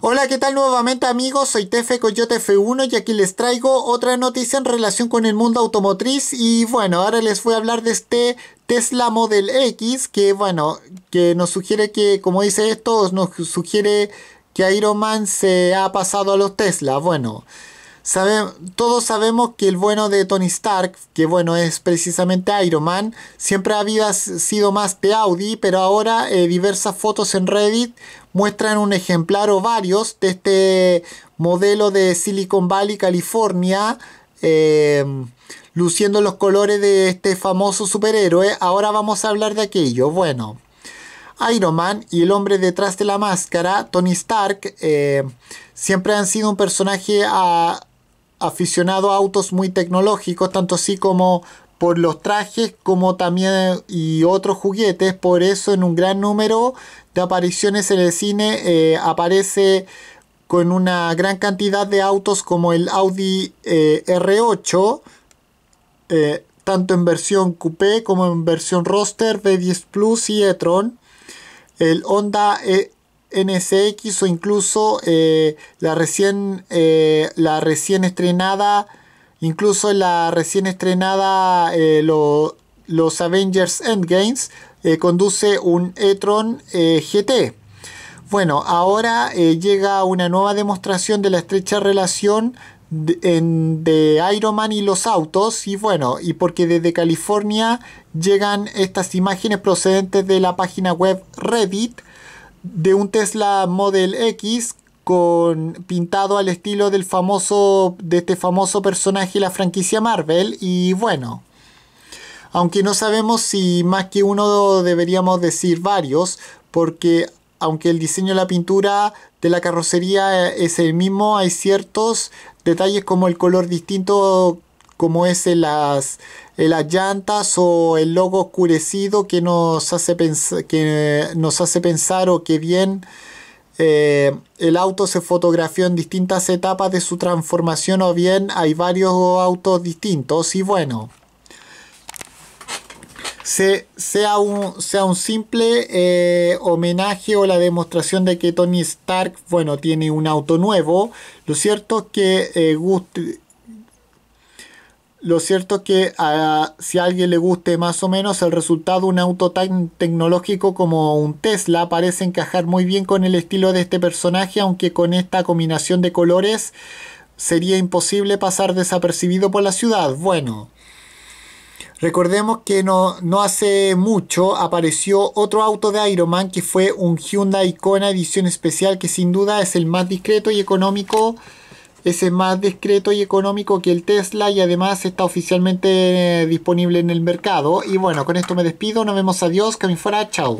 Hola, ¿qué tal nuevamente amigos? Soy Tefe Coyote F1 y aquí les traigo otra noticia en relación con el mundo automotriz y bueno, ahora les voy a hablar de este Tesla Model X que bueno, que nos sugiere que como dice esto, nos sugiere que Iron Man se ha pasado a los Tesla. Bueno, todos sabemos que el bueno de Tony Stark, que bueno es precisamente Iron Man, siempre había sido más de Audi, pero ahora eh, diversas fotos en Reddit muestran un ejemplar o varios de este modelo de Silicon Valley, California, eh, luciendo los colores de este famoso superhéroe. Ahora vamos a hablar de aquello. Bueno, Iron Man y el hombre detrás de la máscara, Tony Stark, eh, siempre han sido un personaje aficionado a autos muy tecnológicos, tanto así como por los trajes como también y otros juguetes. Por eso en un gran número de apariciones en el cine eh, aparece con una gran cantidad de autos como el Audi eh, R8, eh, tanto en versión coupé como en versión roster, B10 Plus y e-tron, el Honda NSX o incluso la, recién, la recién estrenada Incluso la recién estrenada eh, Los Avengers Endgames eh, conduce un e eh, GT. Bueno, ahora llega una nueva demostración de la estrecha relación de, en, de, Iron Man y los autos. Y bueno, y porque desde California llegan estas imágenes procedentes de la página web Reddit de un Tesla Model X pintado al estilo del famoso de este famoso personaje de la franquicia Marvel y bueno, aunque no sabemos si más que uno deberíamos decir varios, porque aunque el diseño de la pintura de la carrocería es el mismo, hay ciertos detalles como el color distinto como es en las, las llantas o el logo oscurecido que nos hace, que nos hace pensar o que bien eh, el auto se fotografió en distintas etapas de su transformación o bien hay varios autos distintos y bueno. sea, un, simple eh, homenaje o la demostración de que Tony Stark, bueno, tiene un auto nuevo. Lo cierto es que eh, lo cierto es que si a alguien le guste más o menos el resultado, un auto tan tecnológico como un Tesla parece encajar muy bien con el estilo de este personaje, aunque con esta combinación de colores sería imposible pasar desapercibido por la ciudad. Bueno, recordemos que no, no hace mucho apareció otro auto de Iron Man que fue un Hyundai Icona edición especial que sin duda es el más discreto y económico ese es más discreto y económico que el Tesla y además está oficialmente disponible en el mercado. Y bueno, con esto me despido. Nos vemos. Adiós. Que fuera. Chao.